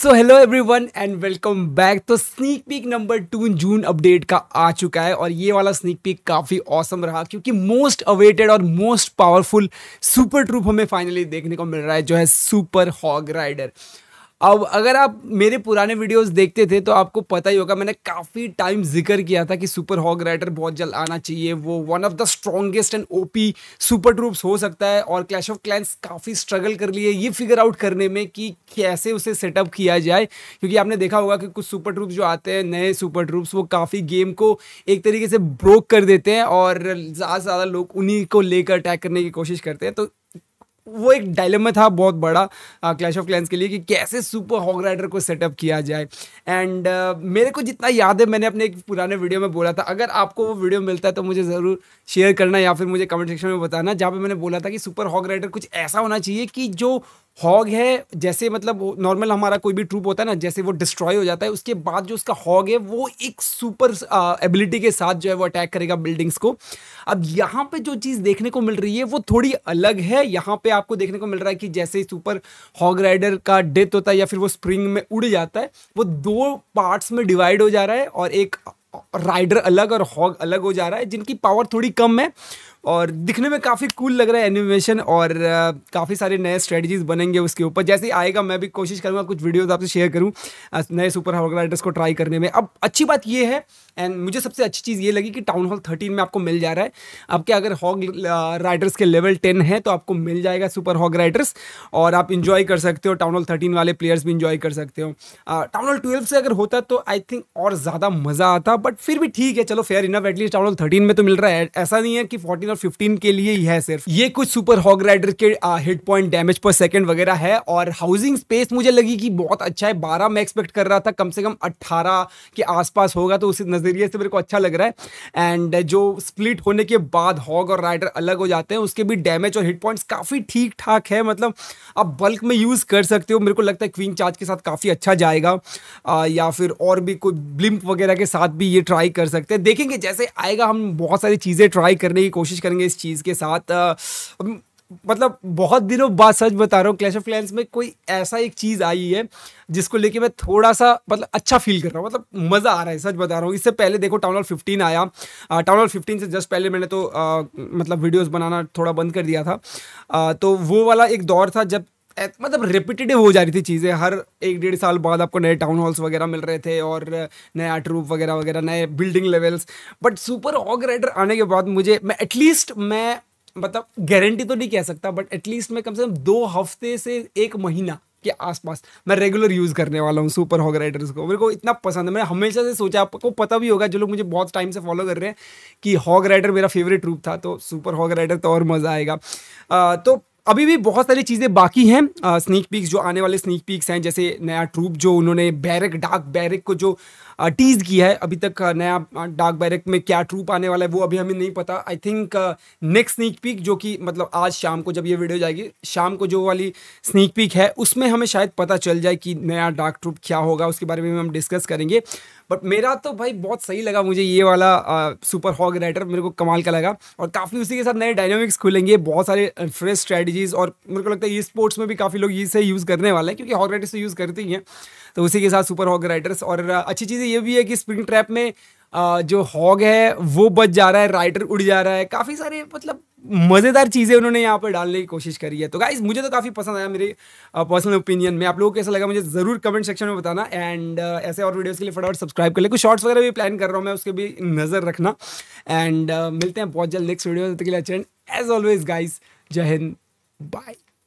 So hello one and welcome back to sneak peek number two June update का आ चुका है और ये वाला स्नीक पीक काफ़ी औसम रहा क्योंकि मोस्ट अवेटेड और मोस्ट पावरफुल सुपर ट्रूप हमें फाइनली देखने को मिल रहा है जो है सुपर हॉग राइडर अब अगर आप मेरे पुराने वीडियोस देखते थे तो आपको पता ही होगा मैंने काफ़ी टाइम जिक्र किया था कि सुपर हॉग राइडर बहुत जल्द आना चाहिए वो one of the strongest and OP super troops हो सकता है और क्लैश ऑफ क्लैंस काफ़ी स्ट्रगल कर लिए ये फिगर आउट करने में कि कैसे उसे सेटअप किया जाए क्योंकि आपने देखा होगा कि कुछ सुपर ट्रूप्स जो आते हैं नए सुपर ट्रूप्स वो काफ़ी गेम को एक तरीके से ब्रोक कर देते हैं और ज़्यादा से ज़्यादा लोग उन्हीं को लेकर अटैक करने की कोशिश करते हैं तो वो एक डायलेमा था बहुत बड़ा क्लैश ऑफ क्लैंस के लिए कि कैसे सुपर हॉग राइडर को सेटअप किया जाए एंड uh, मेरे को जितना याद है मैंने अपने एक पुराने वीडियो में बोला था अगर आपको वो वीडियो मिलता है तो मुझे ज़रूर शेयर करना या फिर मुझे कमेंट सेक्शन में बताना जहाँ पे मैंने बोला था कि सुपर हॉग राइडर कुछ ऐसा होना चाहिए कि जो हॉग है जैसे मतलब नॉर्मल हमारा कोई भी ट्रूप होता है ना जैसे वो डिस्ट्रॉय हो जाता है उसके बाद जो उसका हॉग है वो एक सुपर एबिलिटी के साथ जो है वो अटैक करेगा बिल्डिंग्स को अब यहाँ पे जो चीज़ देखने को मिल रही है वो थोड़ी अलग है यहाँ पे आपको देखने को मिल रहा है कि जैसे सुपर हॉग राइडर का डेथ होता है या फिर वो स्प्रिंग में उड़ जाता है वो दो पार्ट्स में डिवाइड हो जा रहा है और एक राइडर अलग और हॉग अलग हो जा रहा है जिनकी पावर थोड़ी कम है और दिखने में काफ़ी कूल लग रहा है एनिमेशन और काफ़ी सारे नए स्ट्रेटजीज बनेंगे उसके ऊपर जैसे ही आएगा मैं भी कोशिश करूँगा कुछ वीडियोज़ आपसे शेयर करूँ नए सुपर हॉल राइडर्स को ट्राई करने में अब अच्छी बात ये है एंड मुझे सबसे अच्छी चीज़ ये लगी कि टाउन हॉल थर्टीन में आपको मिल जा रहा है आपके अगर हॉग राइडर्स के लेवल टेन है तो आपको मिल जाएगा सुपर हॉग राइडर्स और आप इन्जॉय कर सकते हो टाउन हॉल थर्टीन वाले प्लेयर्स भी इन्जॉय कर सकते हो टाउन हॉल ट्वेल्व से अगर होता तो आई थिंक और ज़्यादा मज़ा आता बट फिर भी ठीक है चलो fair enough at least town hall thirteen में तो मिल रहा है ऐसा नहीं है कि फोर्टीन और 15 के लिए ही है सिर्फ ये कुछ सुपर हॉग राइडर के hit point damage per second वगैरह है और हाउसिंग स्पेस मुझे लगी कि बहुत अच्छा है 12 मैं एक्सपेक्ट कर रहा था कम से कम 18 के आसपास होगा तो उस नज़रिए से मेरे को अच्छा लग रहा है एंड जो स्प्लिट होने के बाद हॉग और राइडर अलग हो जाते हैं उसके भी डैमेज और हिट पॉइंट्स काफ़ी ठीक ठाक है मतलब आप बल्क में यूज़ कर सकते हो मेरे को लगता है क्वीन चार्ज के साथ काफ़ी अच्छा जाएगा आ, या फिर और भी कोई ब्लिम्प वगैरह के साथ भी ये ट्राई कर सकते हैं देखेंगे जैसे आएगा हम बहुत सारी चीज़ें ट्राई करने की कोशिश करेंगे इस चीज़ के साथ मतलब बहुत दिनों बाद सच बता रहा हूँ क्लैश ऑफ क्लैंस में कोई ऐसा एक चीज़ आई है जिसको लेके मैं थोड़ा सा मतलब अच्छा फील कर रहा हूँ मतलब मज़ा आ रहा है सच बता रहा हूँ इससे पहले देखो टाउन हॉल फिफ्टीन आया टाउन हॉल फिफ्टीन से जस्ट पहले मैंने तो आ, मतलब वीडियोस बनाना थोड़ा बंद कर दिया था आ, तो वो वाला एक दौर था जब मतलब रिपीटेटिव हो जा रही थी चीज़ें हर एक डेढ़ साल बाद आपको नए टाउन हॉल्स वगैरह मिल रहे थे और नया ट्रूप वगैरह वगैरह नए building levels but super hog rider आने के बाद मुझे मैं एटलीस्ट मैं मतलब गारंटी तो नहीं कह सकता बट एटलीस्ट मैं कम से कम दो हफ्ते से एक महीना के आसपास मैं रेगुलर यूज़ करने वाला हूँ सुपर हॉग राइडर्स को मेरे को इतना पसंद है मैंने हमेशा से सोचा आपको पता भी होगा जो लोग मुझे बहुत टाइम से फॉलो कर रहे हैं कि हॉग राइडर मेरा फेवरेट रूप था तो सुपर हॉग राइडर तो और मज़ा आएगा आ, तो अभी भी बहुत सारी चीज़ें बाकी हैं स्नीक पीक्स जो आने वाले स्नीक पीक्स हैं जैसे नया ट्रूप जो उन्होंने बैरक डार्क बैरक को जो टीज़ किया है अभी तक नया डार्क बैरक में क्या ट्रूप आने वाला है वो अभी हमें नहीं पता I think next sneak peek जो कि मतलब आज शाम को जब ये वीडियो जाएगी शाम को जो वाली स्नीक पीक है उसमें हमें शायद पता चल जाए कि नया डार्क ट्रूप क्या होगा उसके बारे में हम डिस्कस करेंगे बट मेरा तो भाई बहुत सही लगा मुझे ये वाला सुपर हॉग राइटर मेरे को कमाल का लगा और काफ़ी उसी के साथ नए डायनामिक्स खुलेंगे बहुत सारे फ्रेश स्ट्रैटी स्ट्रेटजीज और मेरे को लगता है ई स्पोर्ट्स में भी काफ़ी लोग इसे यूज़ करने वाले हैं क्योंकि हॉक राइडर्स यूज़ करते ही हैं तो उसी के साथ सुपर हॉक राइडर्स और अच्छी चीज़ ये भी है कि स्प्रिंग ट्रैप में जो हॉग है वो बच जा रहा है राइडर उड़ जा रहा है काफ़ी सारे मतलब मज़ेदार चीज़ें उन्होंने यहाँ पर डालने की कोशिश करी है तो गाइज मुझे तो काफ़ी पसंद आया मेरे पर्सनल ओपिनियन में आप लोगों को कैसा लगा मुझे ज़रूर कमेंट सेक्शन में बताना एंड uh, ऐसे और वीडियोस के लिए फटाफट सब्सक्राइब कर ले कुछ शॉर्ट्स वगैरह भी प्लान कर रहा हूँ मैं उसके भी नज़र रखना एंड uh, मिलते हैं बहुत जल्द नेक्स्ट वीडियो के लिए एज ऑलवेज गाइज जय हिंद Bye.